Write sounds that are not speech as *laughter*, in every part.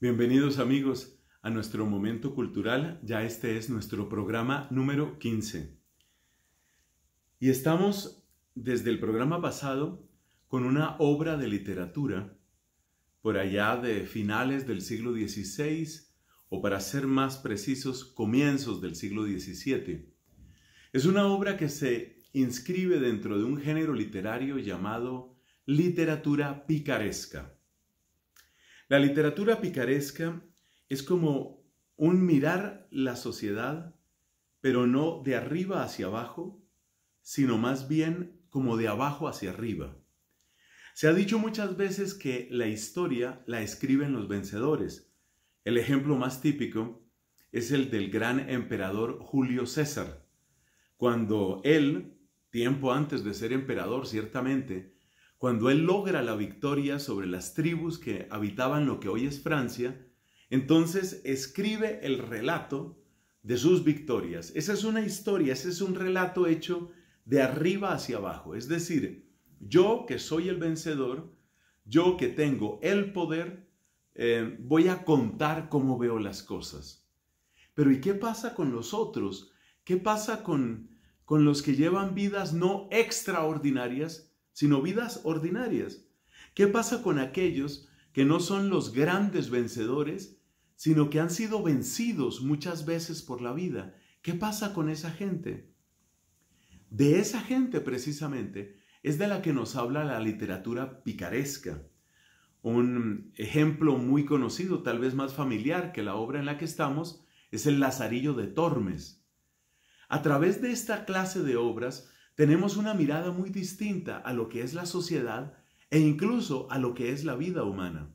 Bienvenidos amigos a nuestro momento cultural, ya este es nuestro programa número 15. Y estamos desde el programa pasado con una obra de literatura por allá de finales del siglo XVI o para ser más precisos comienzos del siglo XVII. Es una obra que se inscribe dentro de un género literario llamado literatura picaresca. La literatura picaresca es como un mirar la sociedad, pero no de arriba hacia abajo, sino más bien como de abajo hacia arriba. Se ha dicho muchas veces que la historia la escriben los vencedores. El ejemplo más típico es el del gran emperador Julio César, cuando él, tiempo antes de ser emperador ciertamente, cuando él logra la victoria sobre las tribus que habitaban lo que hoy es Francia, entonces escribe el relato de sus victorias. Esa es una historia, ese es un relato hecho de arriba hacia abajo. Es decir, yo que soy el vencedor, yo que tengo el poder, eh, voy a contar cómo veo las cosas. Pero ¿y qué pasa con los otros? ¿Qué pasa con, con los que llevan vidas no extraordinarias, sino vidas ordinarias. ¿Qué pasa con aquellos que no son los grandes vencedores, sino que han sido vencidos muchas veces por la vida? ¿Qué pasa con esa gente? De esa gente precisamente es de la que nos habla la literatura picaresca. Un ejemplo muy conocido, tal vez más familiar que la obra en la que estamos, es el Lazarillo de Tormes. A través de esta clase de obras tenemos una mirada muy distinta a lo que es la sociedad e incluso a lo que es la vida humana.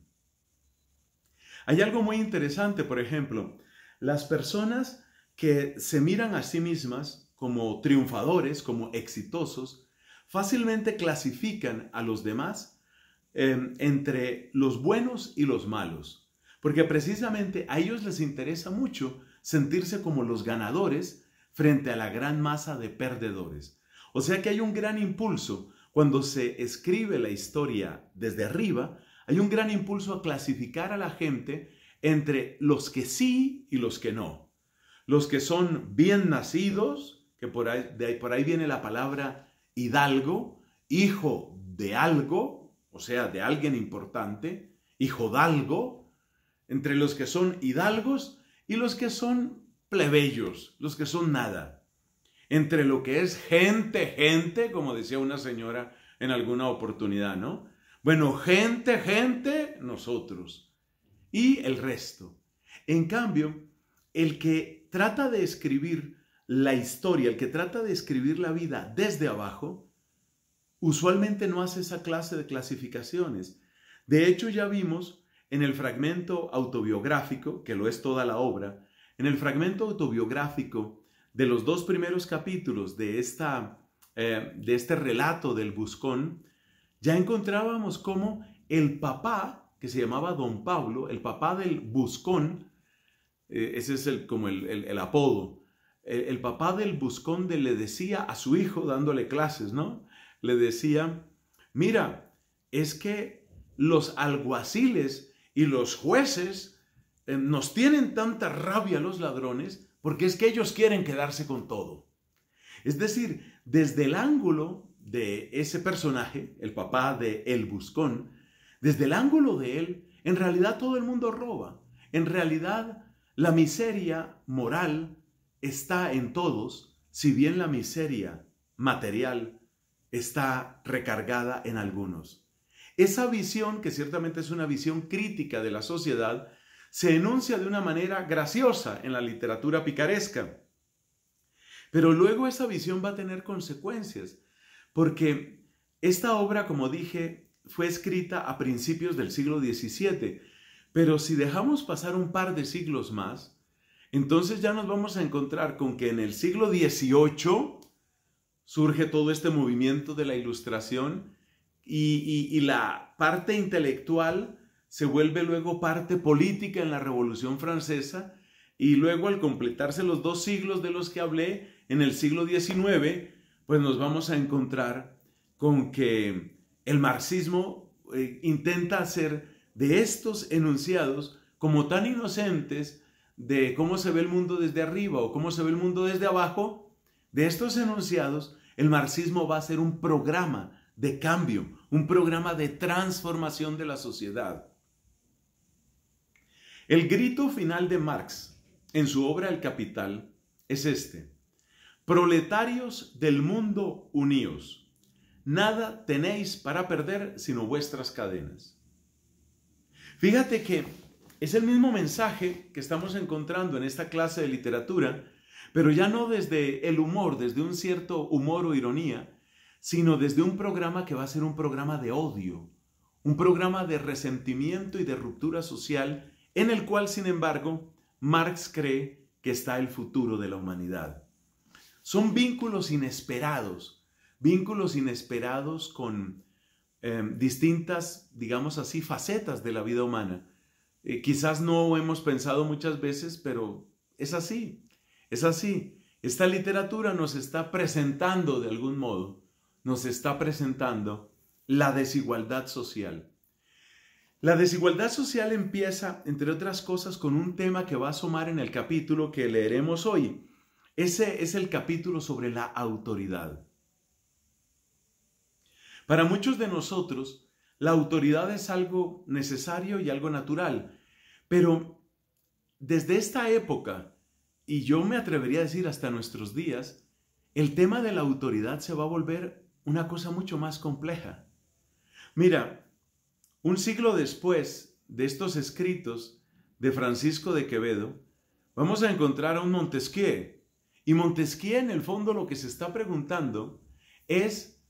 Hay algo muy interesante, por ejemplo, las personas que se miran a sí mismas como triunfadores, como exitosos, fácilmente clasifican a los demás em, entre los buenos y los malos, porque precisamente a ellos les interesa mucho sentirse como los ganadores frente a la gran masa de perdedores. O sea que hay un gran impulso. Cuando se escribe la historia desde arriba, hay un gran impulso a clasificar a la gente entre los que sí y los que no. Los que son bien nacidos, que por ahí, viene la palabra hidalgo, hijo de algo, o sea, de alguien importante, hijo dalgo, entre los que son hidalgos y los que son plebeyos, los que son nada entre lo que es gente, gente, como decía una señora en alguna oportunidad, ¿no? Bueno, gente, gente, nosotros y el resto. En cambio, el que trata de escribir la historia, el que trata de escribir la vida desde abajo, usualmente no hace esa clase de clasificaciones. De hecho, ya vimos en el fragmento autobiográfico, que lo es toda la obra, en el fragmento autobiográfico, de los dos primeros capítulos de, esta, eh, de este relato del buscón, ya encontrábamos cómo el papá, que se llamaba don Pablo, el papá del buscón, eh, ese es el, como el, apodo, el, papá del buscón le decía a su hijo, dándole clases, ¿no? Le decía, mira, es que los alguaciles y los jueces eh, nos tienen tanta rabia los ladrones porque es que ellos quieren quedarse con todo. Es decir, desde el ángulo de ese personaje, el papá de El Buscón, desde el ángulo de él, en realidad todo el mundo roba. En realidad la miseria moral está en todos, si bien la miseria material está recargada en algunos. Esa visión, que ciertamente es una visión crítica de la sociedad, se enuncia de una manera graciosa en la literatura picaresca. Pero luego esa visión va a tener consecuencias, porque esta obra, como dije, fue escrita a principios del siglo XVII, pero si dejamos pasar un par de siglos más, entonces ya nos vamos a encontrar con que en el siglo XVIII surge todo este movimiento de la ilustración y, la parte intelectual se vuelve luego parte política en la Revolución Francesa y luego al completarse los dos siglos de los que hablé, en el siglo XIX, pues nos vamos a encontrar con que el marxismo eh, intenta hacer de estos enunciados como tan inocentes de cómo se ve el mundo desde arriba o cómo se ve el mundo desde abajo, de estos enunciados, el marxismo va a ser un programa de cambio, un programa de transformación de la sociedad. El grito final de Marx en su obra El Capital es este. Proletarios del mundo unidos, nada tenéis para perder sino vuestras cadenas. Fíjate que es el mismo mensaje que estamos encontrando en esta clase de literatura, pero ya no desde el humor, desde un cierto humor o ironía, sino desde un programa que va a ser un programa de odio, un programa de resentimiento y de ruptura social en el cual, sin embargo, Marx cree que está el futuro de la humanidad. Son vínculos inesperados, vínculos inesperados con em, distintas, digamos así, facetas de la vida humana. Eh, quizás no hemos pensado muchas veces, pero es así, es así. Esta literatura nos está presentando de algún modo, nos está presentando la desigualdad social. La desigualdad social empieza, entre otras cosas, con un tema que va a asomar en el capítulo que leeremos hoy. Ese es el capítulo sobre la autoridad. Para muchos de nosotros, la autoridad es algo necesario y algo natural, pero desde esta época, y yo me atrevería a decir hasta nuestros días, el tema de la autoridad se va a volver una cosa mucho más compleja. Mira, un siglo después de estos escritos de Francisco de Quevedo, vamos a encontrar a un Montesquieu. Y Montesquieu en el fondo lo que se está preguntando es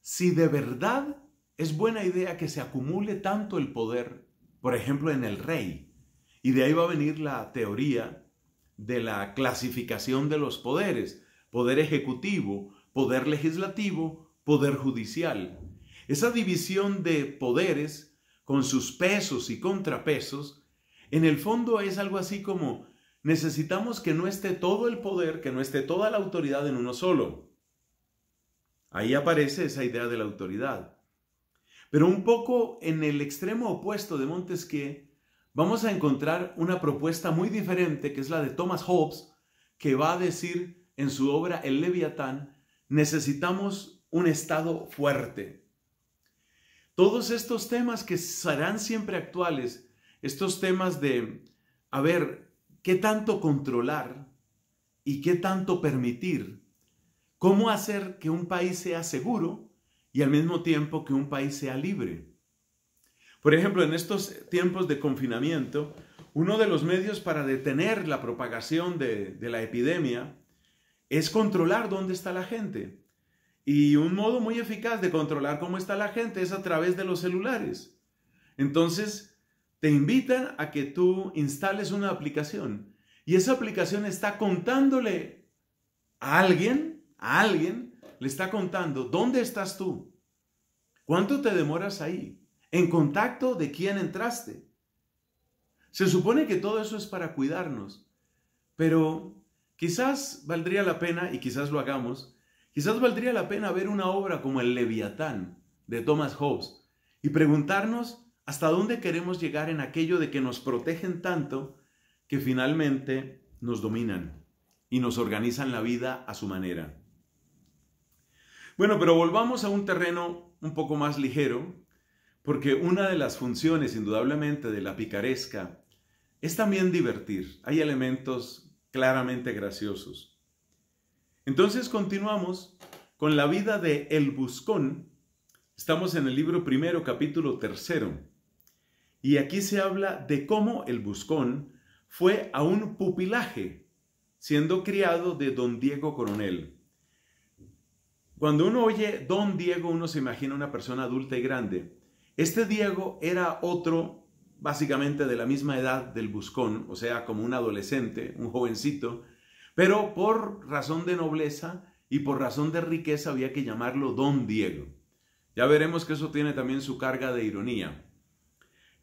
si de verdad es buena idea que se acumule tanto el poder, por ejemplo, en el rey. Y de ahí va a venir la teoría de la clasificación de los poderes, poder ejecutivo, poder legislativo, poder judicial. Esa división de poderes con sus pesos y contrapesos, en el fondo es algo así como necesitamos que no esté todo el poder, que no esté toda la autoridad en uno solo. Ahí aparece esa idea de la autoridad. Pero un poco en el extremo opuesto de Montesquieu, vamos a encontrar una propuesta muy diferente, que es la de Thomas Hobbes, que va a decir en su obra El Leviatán, necesitamos un Estado fuerte, todos estos temas que serán siempre actuales, estos temas de, a ver, ¿qué tanto controlar y qué tanto permitir? ¿Cómo hacer que un país sea seguro y al mismo tiempo que un país sea libre? Por ejemplo, en estos tiempos de confinamiento, uno de los medios para detener la propagación de, de la epidemia es controlar dónde está la gente. Y un modo muy eficaz de controlar cómo está la gente es a través de los celulares. Entonces, te invitan a que tú instales una aplicación y esa aplicación está contándole a alguien, a alguien, le está contando dónde estás tú, cuánto te demoras ahí, en contacto de quién entraste. Se supone que todo eso es para cuidarnos, pero quizás valdría la pena, y quizás lo hagamos, Quizás valdría la pena ver una obra como El Leviatán de Thomas Hobbes y preguntarnos hasta dónde queremos llegar en aquello de que nos protegen tanto que finalmente nos dominan y nos organizan la vida a su manera. Bueno, pero volvamos a un terreno un poco más ligero, porque una de las funciones indudablemente de la picaresca es también divertir. Hay elementos claramente graciosos. Entonces continuamos con la vida de El Buscón. Estamos en el libro primero, capítulo tercero. Y aquí se habla de cómo El Buscón fue a un pupilaje, siendo criado de don Diego Coronel. Cuando uno oye don Diego, uno se imagina una persona adulta y grande. Este Diego era otro, básicamente de la misma edad del Buscón, o sea, como un adolescente, un jovencito, pero por razón de nobleza y por razón de riqueza había que llamarlo don Diego. Ya veremos que eso tiene también su carga de ironía.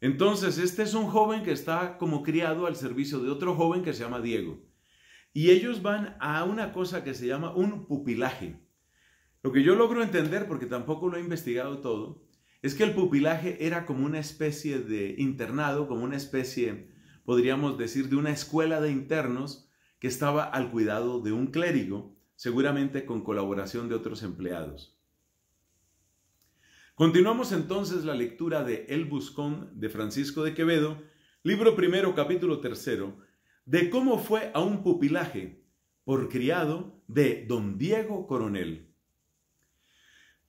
Entonces, este es un joven que está como criado al servicio de otro joven que se llama Diego. Y ellos van a una cosa que se llama un pupilaje. Lo que yo logro entender, porque tampoco lo he investigado todo, es que el pupilaje era como una especie de internado, como una especie, podríamos decir, de una escuela de internos que estaba al cuidado de un clérigo, seguramente con colaboración de otros empleados. Continuamos entonces la lectura de El Buscón de Francisco de Quevedo, libro primero, capítulo tercero, de cómo fue a un pupilaje por criado de don Diego Coronel.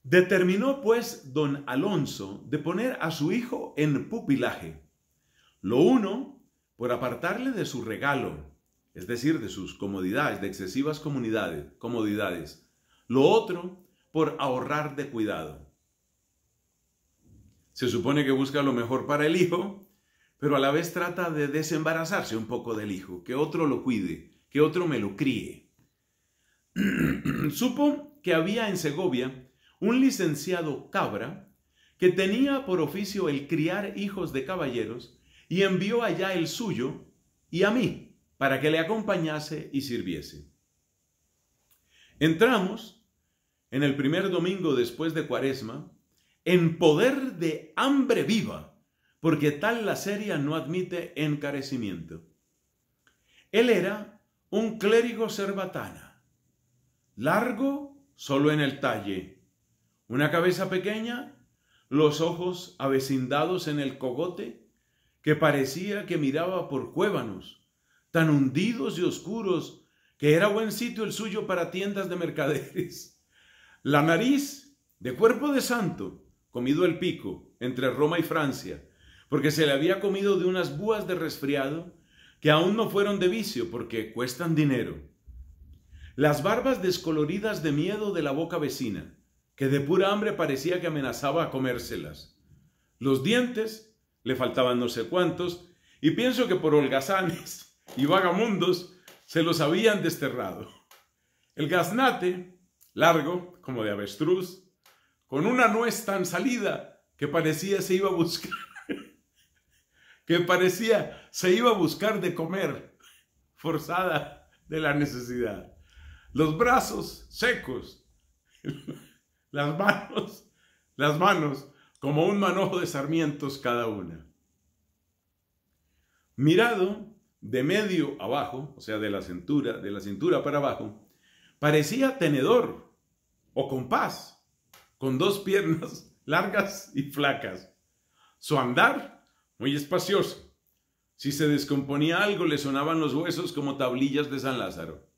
Determinó pues don Alonso de poner a su hijo en pupilaje, lo uno por apartarle de su regalo, es decir, de sus comodidades, de excesivas comunidades, comodidades. Lo otro, por ahorrar de cuidado. Se supone que busca lo mejor para el hijo, pero a la vez trata de desembarazarse un poco del hijo, que otro lo cuide, que otro me lo críe. *clears throat* Supo que había en Segovia un licenciado Cabra que tenía por oficio el criar hijos de caballeros y envió allá el suyo y a mí para que le acompañase y sirviese. Entramos en el primer domingo después de Cuaresma en poder de hambre viva, porque tal la serie no admite encarecimiento. Él era un clérigo cerbatana, largo solo en el talle, una cabeza pequeña, los ojos avecindados en el cogote, que parecía que miraba por cuévanos, tan hundidos y oscuros que era buen sitio el suyo para tiendas de mercaderes. La nariz, de cuerpo de santo, comido el pico entre Roma y Francia, porque se le había comido de unas búas de resfriado que aún no fueron de vicio porque cuestan dinero. Las barbas descoloridas de miedo de la boca vecina, que de pura hambre parecía que amenazaba a comérselas. Los dientes, le faltaban no sé cuántos, y pienso que por holgazanes y vagamundos se los habían desterrado. El gaznate, largo como de avestruz, con una nuez tan salida que parecía se iba a buscar, *laughs* que parecía se iba a buscar de comer, forzada de la necesidad. Los brazos secos, *laughs* las manos, las manos como un manojo de sarmientos cada una. Mirado de medio abajo, o sea, de la cintura, de la cintura para abajo, parecía tenedor o compás, con dos piernas *laughs* largas y flacas. Su andar, muy espacioso. Si se descomponía algo, le sonaban los huesos como tablillas de San Lázaro.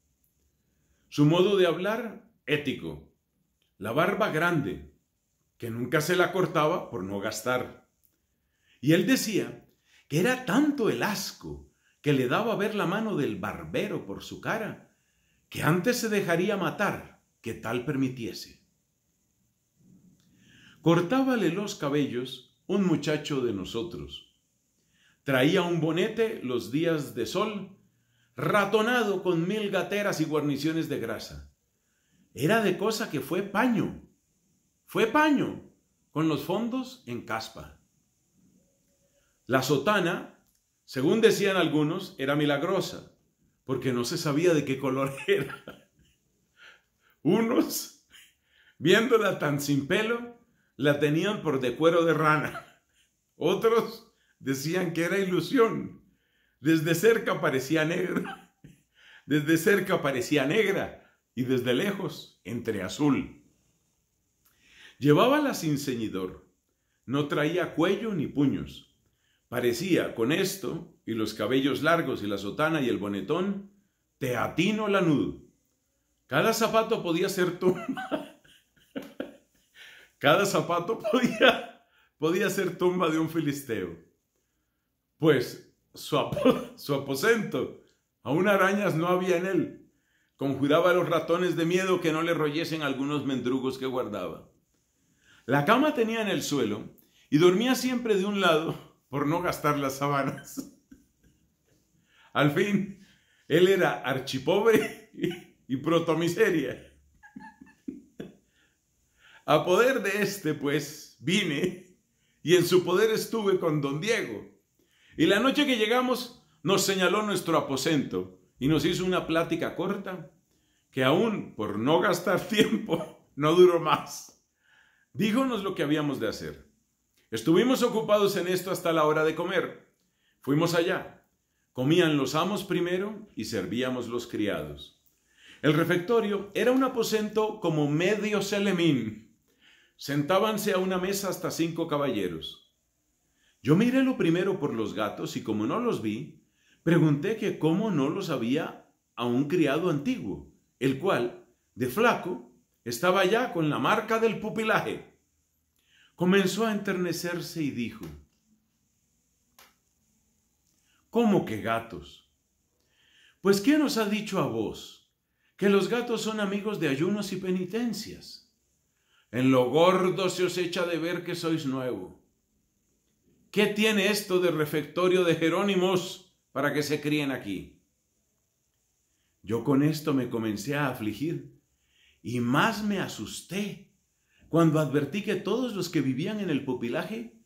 Su modo de hablar, ético. La barba grande, que nunca se la cortaba por no gastar. Y él decía que era tanto el asco que le daba ver la mano del barbero por su cara, que antes se dejaría matar que tal permitiese. Cortábale los cabellos un muchacho de nosotros. Traía un bonete los días de sol, ratonado con mil gateras y guarniciones de grasa. Era de cosa que fue paño, fue paño, con los fondos en caspa. La sotana según decían algunos, era milagrosa, porque no se sabía de qué color *laughs* era. Unos, viéndola tan sin pelo, la tenían por de cuero de rana. Otros decían que era ilusión. Desde cerca parecía negra, desde cerca parecía negra y desde lejos entre azul. Llevábala sin ceñidor, no traía cuello ni puños Parecía, con esto, y los cabellos largos y la sotana y el bonetón, teatino lanudo. Cada zapato podía ser tumba. *laughs* Cada zapato podía, podía ser tumba de un filisteo. Pues su, su aposento, aún arañas no había en él. Conjuraba a los ratones de miedo que no le royesen algunos mendrugos que guardaba. La cama tenía en el suelo y dormía siempre de un lado por no gastar las sábanas. *laughs* Al fin, él era archipobre y protomiseria. A poder de este, pues, vine y en su poder estuve con don Diego. Y la noche que llegamos nos señaló nuestro aposento y nos hizo una plática corta que aún por no gastar *laughs* tiempo no duró más. Díjonos lo que habíamos de hacer. Estuvimos ocupados en esto hasta la hora de comer. Fuimos allá. Comían los amos primero y servíamos los criados. El refectorio era un aposento como medio selemín. Sentábanse a una mesa hasta cinco caballeros. Yo miré lo primero por los gatos y como no los vi, pregunté que cómo no los había a un criado antiguo, el cual, de flaco, estaba ya con la marca del pupilaje comenzó a enternecerse y dijo, ¿Cómo que gatos? Pues ¿quién os ha dicho a vos que los gatos son amigos de ayunos y penitencias? En lo gordo se os echa de ver que sois nuevo. ¿Qué tiene esto de refectorio de Jerónimos para que se críen aquí? Yo con esto me comencé a afligir y más me asusté cuando advertí que todos los que vivían en el pupilaje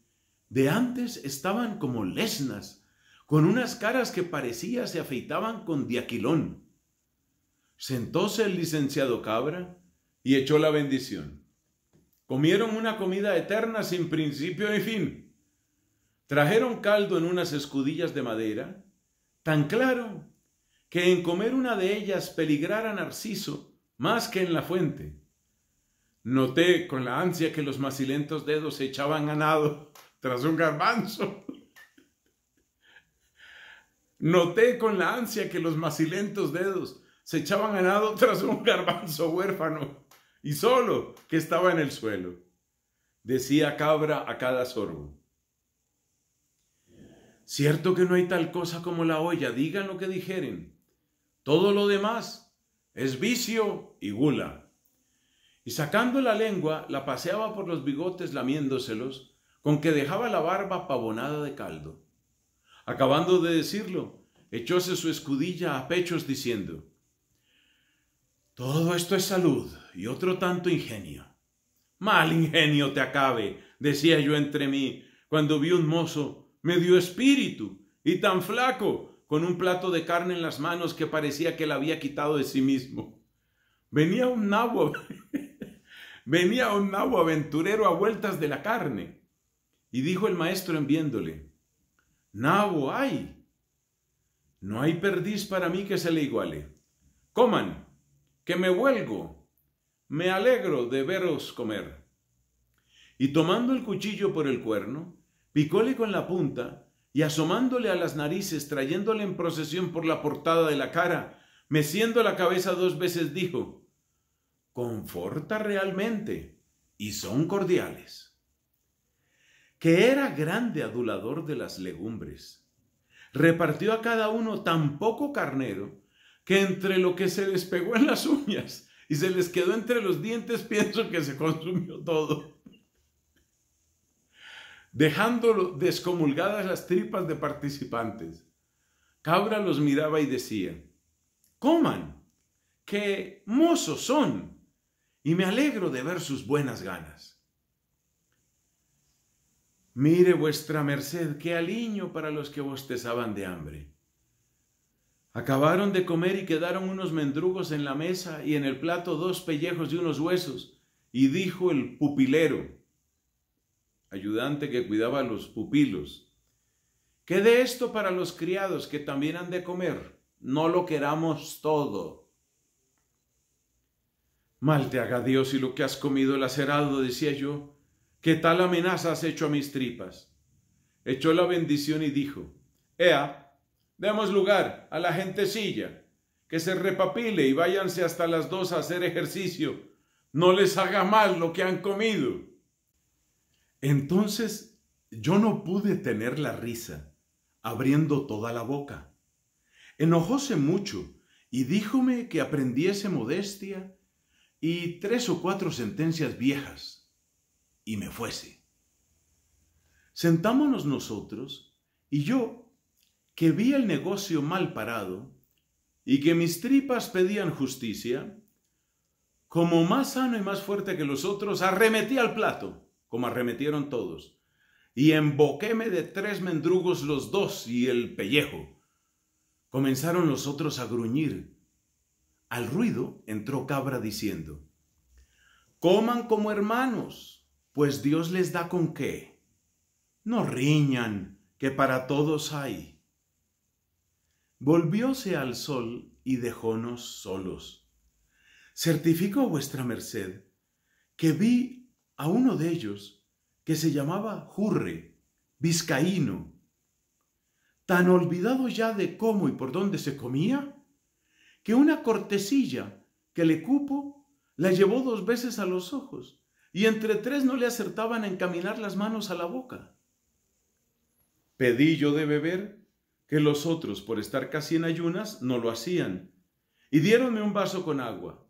de antes estaban como lesnas, con unas caras que parecía se afeitaban con diaquilón. Sentóse el licenciado Cabra y echó la bendición. Comieron una comida eterna sin principio ni fin. Trajeron caldo en unas escudillas de madera, tan claro que en comer una de ellas peligrara Narciso más que en la fuente. Noté con la ansia que los macilentos dedos se echaban a nado tras un garbanzo. Noté con la ansia que los macilentos dedos se echaban a nado tras un garbanzo huérfano y solo que estaba en el suelo. Decía cabra a cada sorbo. Cierto que no hay tal cosa como la olla, digan lo que dijeren. Todo lo demás es vicio y gula y sacando la lengua la paseaba por los bigotes lamiéndoselos, con que dejaba la barba pavonada de caldo. Acabando de decirlo, echóse su escudilla a pechos diciendo, Todo esto es salud y otro tanto ingenio. Mal ingenio te acabe, decía yo entre mí, cuando vi un mozo medio espíritu y tan flaco, con un plato de carne en las manos que parecía que la había quitado de sí mismo. Venía un nabo Venía un nabo aventurero a vueltas de la carne. Y dijo el maestro en viéndole, Nabo hay. No hay perdiz para mí que se le iguale. Coman, que me vuelgo. Me alegro de veros comer. Y tomando el cuchillo por el cuerno, picóle con la punta y asomándole a las narices, trayéndole en procesión por la portada de la cara, meciendo la cabeza dos veces, dijo, conforta realmente y son cordiales. Que era grande adulador de las legumbres. Repartió a cada uno tan poco carnero que entre lo que se les pegó en las uñas y se les quedó entre los dientes *laughs* pienso que se consumió todo. Dejándolo descomulgadas las tripas de participantes, Cabra los miraba y decía, coman, que mozos son y me alegro de ver sus buenas ganas. Mire vuestra merced, qué aliño para los que bostezaban de hambre. Acabaron de comer y quedaron unos mendrugos en la mesa y en el plato dos pellejos y unos huesos. Y dijo el pupilero, ayudante que cuidaba a los pupilos, de esto para los criados que también han de comer, no lo queramos todo. Mal te haga Dios y lo que has comido el acerado, decía yo, ¿qué tal amenaza has hecho a mis tripas. Echó la bendición y dijo, Ea, demos lugar a la gentecilla, que se repapile y váyanse hasta las dos a hacer ejercicio, no les haga mal lo que han comido. Entonces yo no pude tener la risa, abriendo toda la boca. Enojóse mucho y díjome que aprendiese modestia y tres o cuatro sentencias viejas, y me fuese. Sentámonos nosotros, y yo, que vi el negocio mal parado, y que mis tripas pedían justicia, como más sano y más fuerte que los otros, arremetí al plato, como arremetieron todos, y emboquéme de tres mendrugos los dos y el pellejo. Comenzaron los otros a gruñir, al ruido entró Cabra diciendo, Coman como hermanos, pues Dios les da con qué. No riñan, que para todos hay. Volvióse al sol y dejónos solos. Certifico vuestra merced que vi a uno de ellos que se llamaba Jurre, vizcaíno, tan olvidado ya de cómo y por dónde se comía, que una cortesilla que le cupo la llevó dos veces a los ojos y entre tres no le acertaban a encaminar las manos a la boca. Pedí yo de beber que los otros, por estar casi en ayunas, no lo hacían, y diéronme un vaso con agua.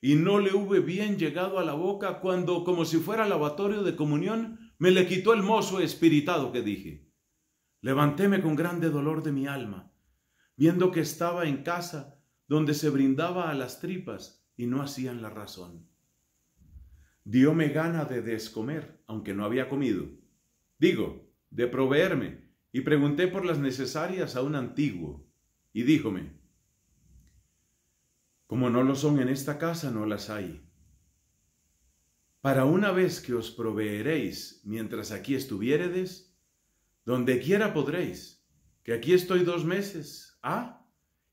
Y no le hube bien llegado a la boca cuando, como si fuera lavatorio de comunión, me le quitó el mozo espiritado que dije. Levantéme con grande dolor de mi alma, viendo que estaba en casa donde se brindaba a las tripas y no hacían la razón. Dióme gana de descomer, aunque no había comido. Digo, de proveerme, y pregunté por las necesarias a un antiguo, y díjome, como no lo son en esta casa, no las hay. Para una vez que os proveeréis mientras aquí estuviéredes, donde quiera podréis, que aquí estoy dos meses, ¿ah?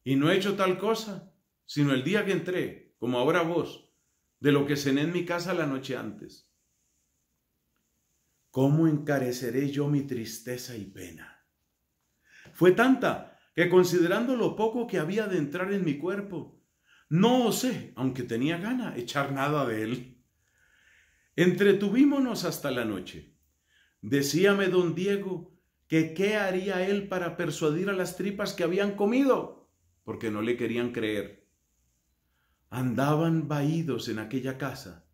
y no he hecho tal cosa, sino el día que entré, como ahora vos, de lo que cené en mi casa la noche antes. ¿Cómo encareceré yo mi tristeza y pena? Fue tanta que considerando lo poco que había de entrar en mi cuerpo, no osé, aunque tenía gana, echar nada de él. Entretuvímonos hasta la noche. Decíame don Diego que qué haría él para persuadir a las tripas que habían comido porque no le querían creer. Andaban vaídos en aquella casa,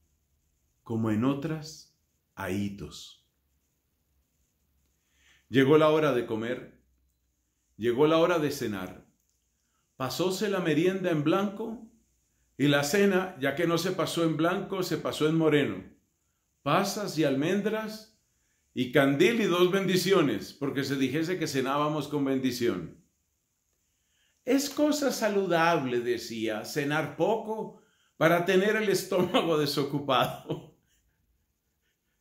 como en otras, ahitos. Llegó la hora de comer, llegó la hora de cenar. Pasóse la merienda en blanco y la cena, ya que no se pasó en blanco, se pasó en moreno. Pasas y almendras y candil y dos bendiciones, porque se dijese que cenábamos con bendición. Es cosa saludable, decía, cenar poco para tener el estómago *laughs* desocupado.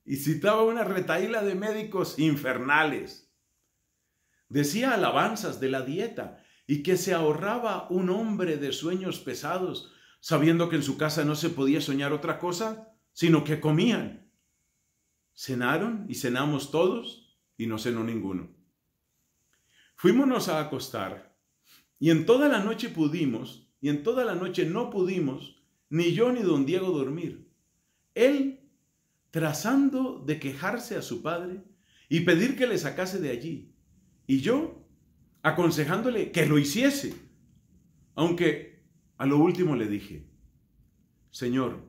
Y citaba una retaíla de médicos infernales. Decía alabanzas de la dieta y que se ahorraba un hombre de sueños pesados, sabiendo que en su casa no se podía soñar otra cosa, sino que comían. Cenaron y cenamos todos y no cenó ninguno. Fuímonos a acostar y en toda la noche pudimos, y en toda la noche no pudimos, ni yo ni don Diego dormir. Él, trazando de quejarse a su padre y pedir que le sacase de allí, y yo, aconsejándole que lo hiciese, aunque a lo último le dije, Señor,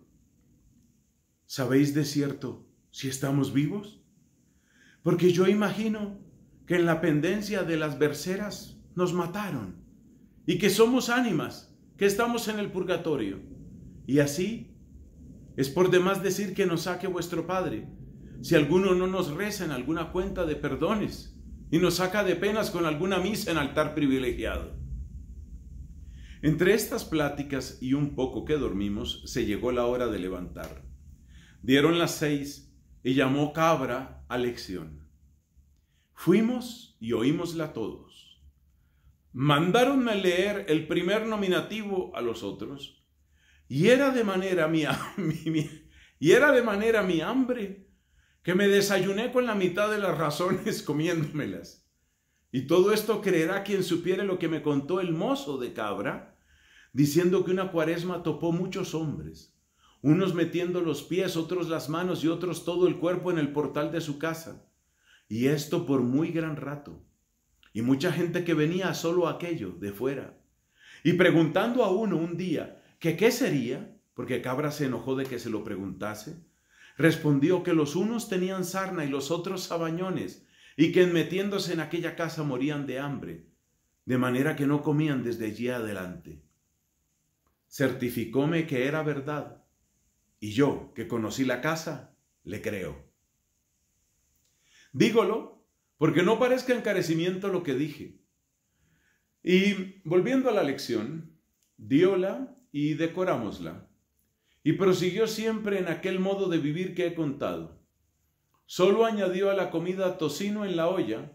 ¿sabéis de cierto si estamos vivos? Porque yo imagino que en la pendencia de las berceras nos mataron y que somos ánimas, que estamos en el purgatorio. Y así es por demás decir que nos saque vuestro Padre, si alguno no nos reza en alguna cuenta de perdones y nos saca de penas con alguna misa en altar privilegiado. Entre estas pláticas y un poco que dormimos, se llegó la hora de levantar. Dieron las seis y llamó Cabra a lección. Fuimos y oímosla todo mandaron a leer el primer nominativo a los otros y era de manera *laughs* y era de manera mi hambre que me desayuné con la mitad de las razones *laughs* comiéndomelas. Y todo esto creerá quien supiere lo que me contó el mozo de cabra, diciendo que una cuaresma topó muchos hombres, unos metiendo los pies, otros las manos y otros todo el cuerpo en el portal de su casa, y esto por muy gran rato. Y mucha gente que venía solo aquello de fuera. Y preguntando a uno un día que qué sería, porque Cabra se enojó de que se lo preguntase, respondió que los unos tenían sarna y los otros sabañones, y que en metiéndose en aquella casa morían de hambre, de manera que no comían desde allí adelante. Certificóme que era verdad, y yo, que conocí la casa, le creo. Dígolo porque no parezca encarecimiento lo que dije. Y volviendo a la lección, diola y decorámosla, y prosiguió siempre en aquel modo de vivir que he contado. Solo añadió a la comida tocino en la olla,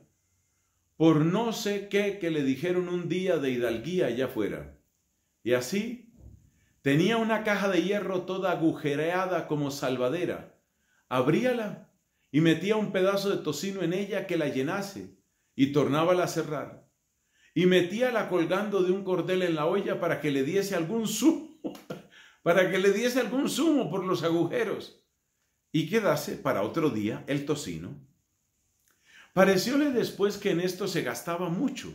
por no sé qué que le dijeron un día de hidalguía allá afuera. Y así, tenía una caja de hierro toda agujereada como salvadera. Abríala y metía un pedazo de tocino en ella que la llenase y tornábala a cerrar. Y metía la colgando de un cordel en la olla para que le diese algún zumo, *laughs* para que le diese algún zumo por los agujeros y quedase para otro día el tocino. Parecióle después que en esto se gastaba mucho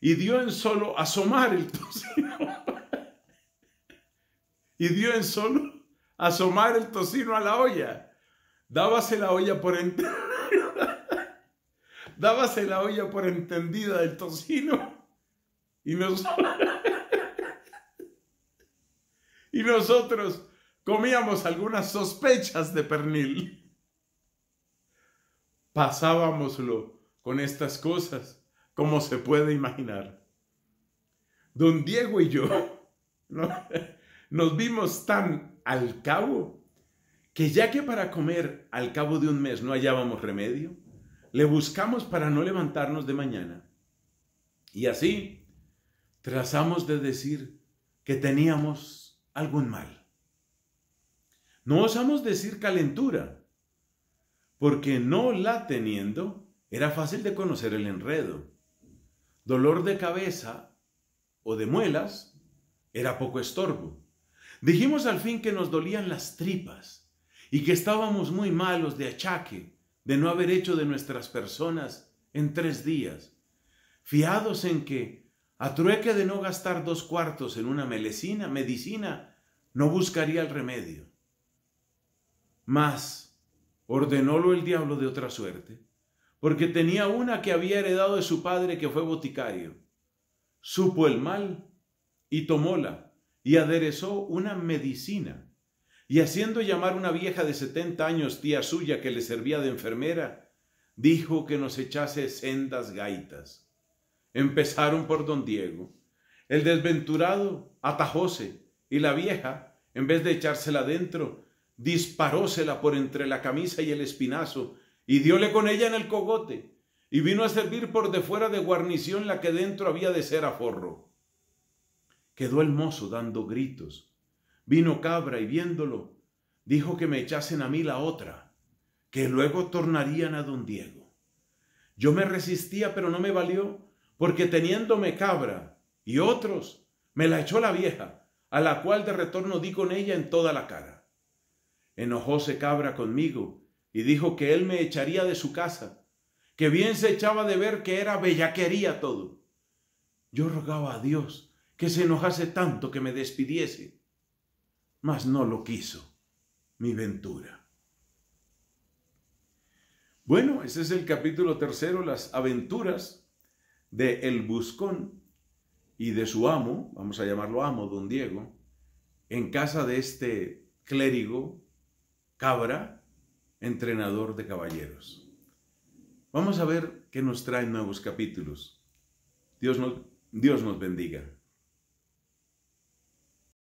y dio en solo asomar el *laughs* tocino. y dio en solo asomar el tocino a la olla *laughs* Dábase la olla por entendida. del tocino. Y *laughs* y nosotros comíamos algunas sospechas de pernil. Pasábamoslo con estas cosas, como se puede imaginar. Don Diego y yo *laughs* nos vimos tan al cabo ya que para comer al cabo de un mes no hallábamos remedio, le buscamos para no levantarnos de mañana. Y así trazamos de decir que teníamos algún mal. No osamos decir calentura, porque no la teniendo era fácil de conocer el enredo. Dolor de cabeza o de muelas era poco estorbo. Dijimos al fin que nos dolían las tripas y que estábamos muy malos de achaque, de no haber hecho de nuestras personas en tres días, fiados en que, a trueque de no gastar dos cuartos en una melecina, medicina, no buscaría el remedio. Mas, ordenólo el diablo de otra suerte, porque tenía una que había heredado de su padre que fue boticario. Supo el mal y tomóla y aderezó una medicina y haciendo llamar una vieja de setenta años, tía suya, que le servía de enfermera, dijo que nos echase sendas gaitas. Empezaron por don Diego. El desventurado atajóse y la vieja, en vez de echársela dentro, disparósela por entre la camisa y el espinazo y diole con ella en el cogote y vino a servir por de fuera de guarnición la que dentro había de ser aforro. Quedó el mozo dando gritos Vino Cabra y viéndolo, dijo que me echasen a mí la otra, que luego tornarían a don Diego. Yo me resistía, pero no me valió, porque teniéndome Cabra y otros, me la echó la vieja, a la cual de retorno di con ella en toda la cara. Enojóse Cabra conmigo y dijo que él me echaría de su casa, que bien se echaba de ver que era bellaquería todo. Yo rogaba a Dios que se enojase tanto que me despidiese, mas no lo quiso mi ventura. Bueno, ese es el capítulo tercero, las aventuras de El Buscón y de su amo, vamos a llamarlo amo, don Diego, en casa de este clérigo, cabra, entrenador de caballeros. Vamos a ver qué nos traen nuevos capítulos. Dios nos, Dios nos bendiga.